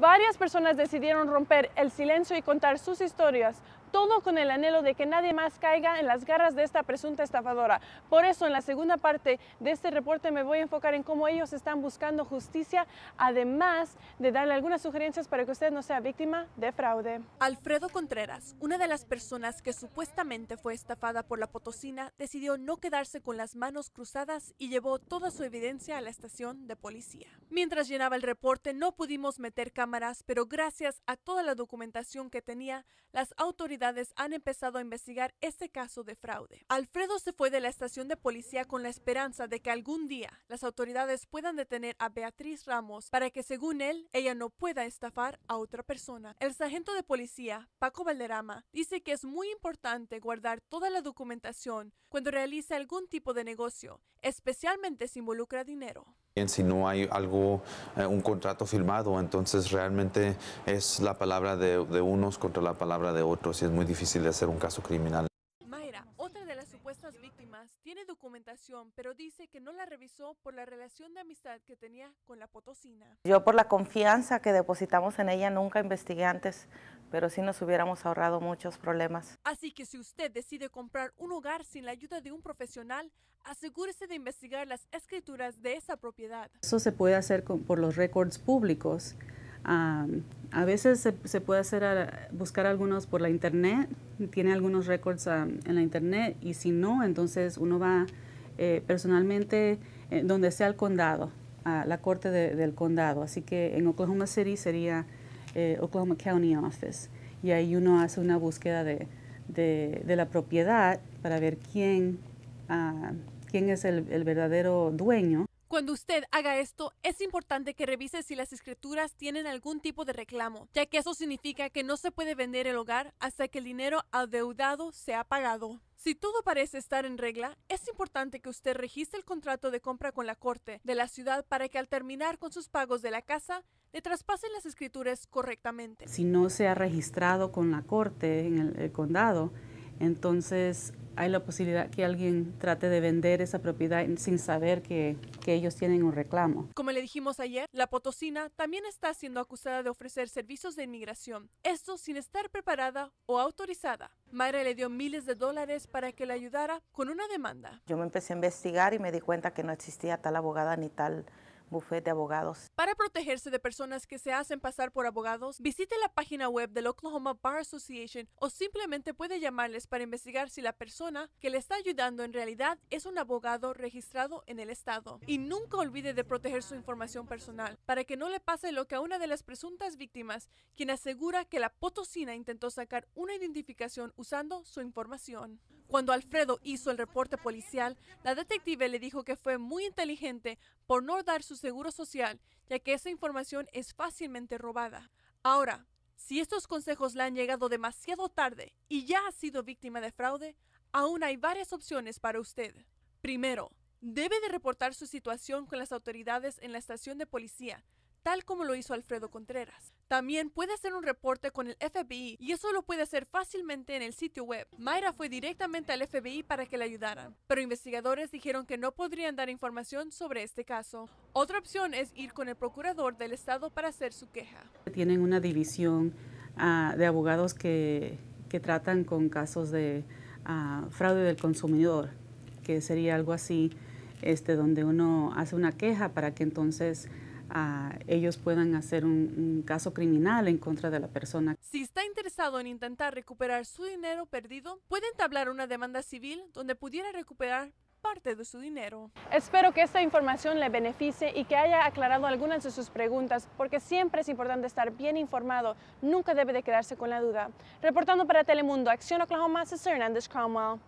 Varias personas decidieron romper el silencio y contar sus historias todo con el anhelo de que nadie más caiga en las garras de esta presunta estafadora. Por eso en la segunda parte de este reporte me voy a enfocar en cómo ellos están buscando justicia, además de darle algunas sugerencias para que usted no sea víctima de fraude. Alfredo Contreras, una de las personas que supuestamente fue estafada por la potosina, decidió no quedarse con las manos cruzadas y llevó toda su evidencia a la estación de policía. Mientras llenaba el reporte no pudimos meter cámaras, pero gracias a toda la documentación que tenía, las autoridades han empezado a investigar este caso de fraude. Alfredo se fue de la estación de policía con la esperanza de que algún día las autoridades puedan detener a Beatriz Ramos para que, según él, ella no pueda estafar a otra persona. El sargento de policía, Paco Valderrama, dice que es muy importante guardar toda la documentación cuando realiza algún tipo de negocio, especialmente si involucra dinero si no hay algo, eh, un contrato firmado, entonces realmente es la palabra de, de unos contra la palabra de otros y es muy difícil de hacer un caso criminal. Mayra, otra de las supuestas víctimas, tiene documentación, pero dice que no la revisó por la relación de amistad que tenía con la potosina. Yo por la confianza que depositamos en ella nunca investigué antes, pero sí nos hubiéramos ahorrado muchos problemas. Así que si usted decide comprar un hogar sin la ayuda de un profesional, asegúrese de investigar las escrituras de esa propiedad. Eso se puede hacer por los récords públicos. a veces se, puede hacer buscar algunos por la internet, tiene algunos récords en la internet y si no, entonces uno va eh, personalmente eh, donde sea el condado, a la corte del condado. Así que en Oklahoma City sería eh, Oklahoma County Office. Y ahí uno hace una búsqueda de, de, la propiedad para ver quién, ah, quién es el, el verdadero dueño. Cuando usted haga esto, es importante que revise si las escrituras tienen algún tipo de reclamo, ya que eso significa que no se puede vender el hogar hasta que el dinero adeudado sea pagado. Si todo parece estar en regla, es importante que usted registre el contrato de compra con la corte de la ciudad para que al terminar con sus pagos de la casa, le traspasen las escrituras correctamente. Si no se ha registrado con la corte en el, condado, entonces hay la posibilidad que alguien trate de vender esa propiedad sin saber que, ellos tienen un reclamo. Como le dijimos ayer, la potosina también está siendo acusada de ofrecer servicios de inmigración, esto sin estar preparada o autorizada. Mayra le dio miles de dólares para que le ayudara con una demanda. Yo me empecé a investigar y me di cuenta que no existía tal abogada ni tal Buffet de abogados. Para protegerse de personas que se hacen pasar por abogados, visite la página web del Oklahoma Bar Association o simplemente puede llamarles para investigar si la persona que le está ayudando en realidad es un abogado registrado en el estado. Y nunca olvide de proteger su información personal para que no le pase lo que a una de las presuntas víctimas, quien asegura que la potosina intentó sacar una identificación usando su información. Cuando Alfredo hizo el reporte policial, la detective le dijo que fue muy inteligente por no dar su seguro social, ya que esa información es fácilmente robada. Ahora, si estos consejos le han llegado demasiado tarde y ya ha sido víctima de fraude, aún hay varias opciones para usted. Primero, debe de reportar su situación con las autoridades en la estación de policía, tal como lo hizo Alfredo Contreras. También puede hacer un reporte con el FBI y eso lo puede hacer fácilmente en el sitio web. Mayra fue directamente al FBI para que le ayudaran, pero investigadores dijeron que no podrían dar información sobre este caso. Otra opción es ir con el procurador del estado para hacer su queja. Tienen una división ah, de abogados que, tratan con casos de ah, fraude del consumidor, que sería algo así, este, donde uno hace una queja para que entonces a ellos puedan hacer un, caso criminal en contra de la persona. Si está interesado en intentar recuperar su dinero perdido, puede entablar una demanda civil donde pudiera recuperar parte de su dinero. Espero que esta información le beneficie y que haya aclarado algunas de sus preguntas, porque siempre es importante estar bien informado, nunca debe de quedarse con la duda. Reportando para Telemundo, Acción Oklahoma, César Hernández Cromwell.